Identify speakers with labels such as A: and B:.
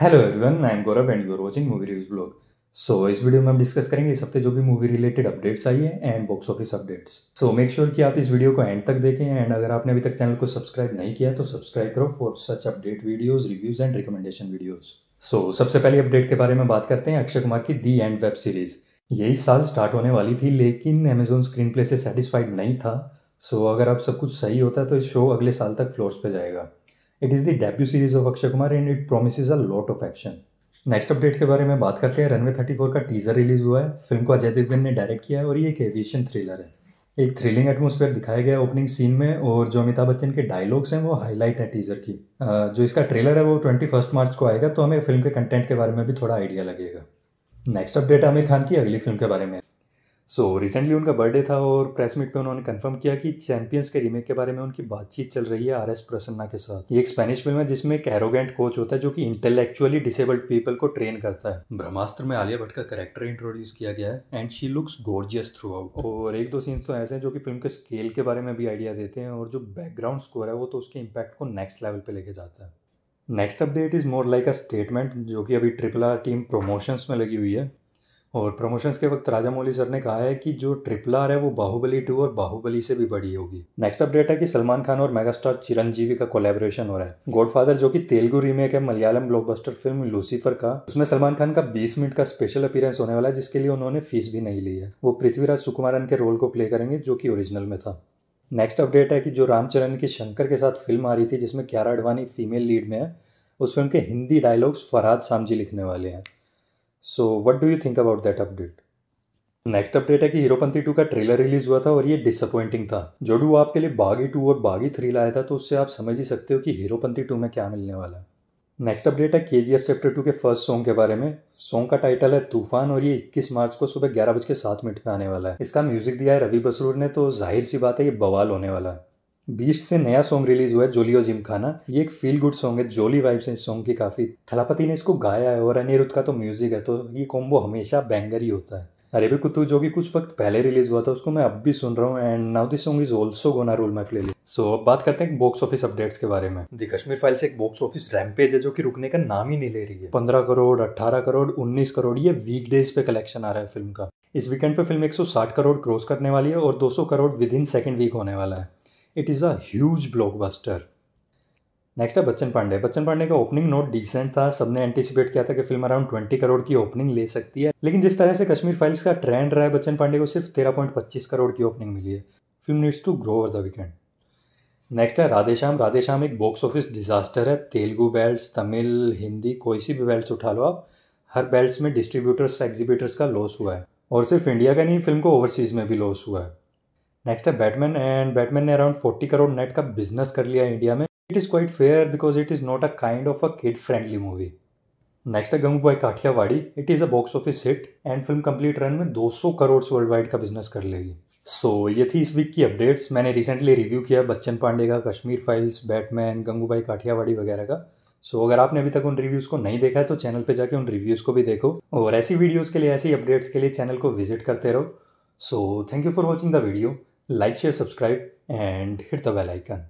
A: Hello everyone I am Gaurav and are watching movie reviews blog so इस video में हम discuss करेंगे इस हफ्ते जो भी मूवी रिलेटेड अपडेट्स आई है and box office updates so make sure कि आप इस वीडियो को एंड तक देखें एंड अगर आपने अभी तक चैनल को सब्सक्राइब नहीं किया तो सब्सक्राइब करो for such update videos reviews and recommendation videos so सबसे पहले अपडेट के बारे में बात करते हैं अक्षय कुमार की दी एंड वेब सीरीज ये इस साल स्टार्ट होने वाली थी लेकिन अमेजोन स्क्रीन प्ले से सेटिस्फाइड नहीं था सो so, अगर आप सब कुछ सही होता है तो इस शो अगले साल तक फ्लोर्स पे जाएगा it is the debut series of Akshay Kumar and it promise a lot of action next update के बारे में बात करते हैं रनवे थर्टी फोर का टीजर रिलीज हुआ है फिल्म को अजय देवगन ने डायरेक्ट किया है और ये एक एविएशन थ्रिलर है एक थ्रिलिंग एटमोसफेयर दिखाया गया ओपनिंग सीन में और जो अमिताभ बच्चन के डायलॉग्स हैं वो हाईलाइट है टीजर की जो इसका ट्रेलर है वो ट्वेंटी फर्स्ट मार्च को आएगा तो हमें फिल्म के कंटेंट के बारे में भी थोड़ा आइडिया लगेगा नेक्स्ट अपडेट आमिर खान की अगली फिल्म के बारे में सो so, रिसेंटली उनका बर्थडे था और प्रेस मीट पे उन्होंने कंफर्म किया कि चैंपियंस के रीमेक के बारे में उनकी बातचीत चल रही है आर एस प्रसन्ना के साथ ये एक स्पेनिश फिल्म है जिसमें एक एरोगेंट कोच होता है जो कि इंटेलेक्चुअली डिसेबल्ड पीपल को ट्रेन करता है ब्रह्मास्त्र में आलिया भट्ट का कैरेक्टर इंट्रोड्यूस किया गया है and she looks gorgeous throughout और एक दो सीन्स तो ऐसे हैं जो कि फिल्म के स्केल के बारे में भी आइडिया देते हैं और जो बैकग्राउंड स्कोर है वो तो उसके इम्पैक्ट को नेक्स्ट लेवल पर लेके जाता है next update is more like a statement जो कि अभी ट्रिपल आर टीम प्रोमोशंस में लगी हुई है और प्रमोशंस के वक्त राजा मौली सर ने कहा है कि जो ट्रिपल आर है वो बाहुबली टू और बाहुबली से भी बड़ी होगी नेक्स्ट अपडेट है कि सलमान खान और मेगास्टार चिरंजीवी का कोलेबोरेशन हो रहा है गॉडफादर जो कि तेलुगु रीमेक है मलयालम ब्लॉकबस्टर फिल्म लूसीफर का उसमें सलमान खान का बीस मिनट का स्पेशल अपीयरेंस होने वाला है जिसके लिए उन्होंने फीस भी नहीं ली है वो पृथ्वीराज सुकुमारन के रोल को प्ले करेंगे जो कि ओरिजिनल में था नेक्स्ट अपडेट है कि जो रामचरण की शंकर के साथ फिल्म आ रही थी जिसमें क्यारा अडवाणी फीमेल लीड में है उस फिल्म के हिंदी डायलॉग्स फरहाद सामजी लिखने वाले हैं so what do you think about that update next update है कि हीरोपंथी टू का ट्रेलर रिलीज हुआ था और ये डिसअपॉइंटिंग था जो डू आपके लिए बागी टू और बागी थ्री लाया था तो उससे आप समझ ही सकते हो कि हीरोपंथी टू में क्या मिलने वाला है नेक्स्ट अपडेट है K G F chapter two के फर्स्ट सॉन्ग के बारे में सॉन्ग का टाइटल है तूफान और ये 21 मार्च को सुबह ग्यारह बज के सात मिनट में आने वाला है इसका म्यूजिक दिया है रवि बसरूर ने तो जाहिर सी बात है ये बवाल होने वाला है बीस्ट से नया सॉन्ग रिलीज हुआ है जोलियो खाना ये एक फील गुड सॉन्ग है जोली वाइब्स है इस सॉन्ग की काफ़ी थलापति ने इसको गाया है और अनिरुद्ध का तो म्यूजिक है तो ये कॉम्बो हमेशा बैंगर ही होता है भी कुत्तू जो कि कुछ वक्त पहले रिलीज हुआ था उसको मैं अब भी सुन रहा हूँ and now this song is also gonna roll my playlist so अब बात करते हैं बॉक्स ऑफिस अपडेट्स के बारे में दी कश्मीर फाइल्स एक बॉक्स ऑफिस रैम्पेज है जो कि रुकने का नाम ही नहीं ले रही है पंद्रह करोड़ अट्ठारह करोड़ उन्नीस करोड़ ये वीक डेज पे कलेक्शन आ रहा है फिल्म का इस वीकेंड पे फिल्म 160 करोड़ क्रॉस करने वाली है और 200 crore within second week होने वाला है it is a huge blockbuster next है बच्चन पांडे बच्चन पांडे का ओपनिंग नोट डिसेंट था सबने एंटिसिपेट किया था कि फिल्म अराउंड ट्वेंटी करोड़ की ओपनिंग ले सकती है लेकिन जिस तरह से कश्मीर फाइल्स का ट्रेंड रहा है बच्चन पांडे को सिर्फ तेरह पॉइंट पच्चीस करोड़ की ओपनिंग मिली है film needs to grow over the weekend next है राधेश्याम राधेश्याम एक बॉक्स ऑफिस डिजास्टर है तेलुगू बेल्ट तमिल हिंदी कोई सी भी बेल्ट उठा लो आप हर बेल्ट में डिस्ट्रीब्यूटर्स एग्जीब्यूटर्स का लॉस हुआ है और सिर्फ इंडिया का नहीं फिल्म को ओवरसीज़ में भी लॉस हुआ है नेक्स्ट है बैटमैन एंड बैटमैन ने अराउंड फोर्टी करोड़ नेट का बिजनेस कर लिया इंडिया में it is quite fair because it is not a kind of a kid friendly movie next है Gangubai Kathiawadi it is a box office hit and film complete run में 200 crore worldwide का business कर लेगी सो so, ये थी इस week की updates मैंने रिसेंटली रिव्यू किया बच्चन पांडे का कश्मीर फाइल्स बैटमैन गंगूबाई काठियावाड़ी वगैरह का सो so, अगर आपने अभी तक उन रिव्यूज़ को नहीं देखा है तो चैनल पे जाके उन रिव्यूज़ को भी देखो और ऐसी वीडियोज़ के लिए ऐसी अपडेट्स के लिए चैनल को विजिट करते रहो so thank you for watching the video like, share, subscribe, and hit the bell icon.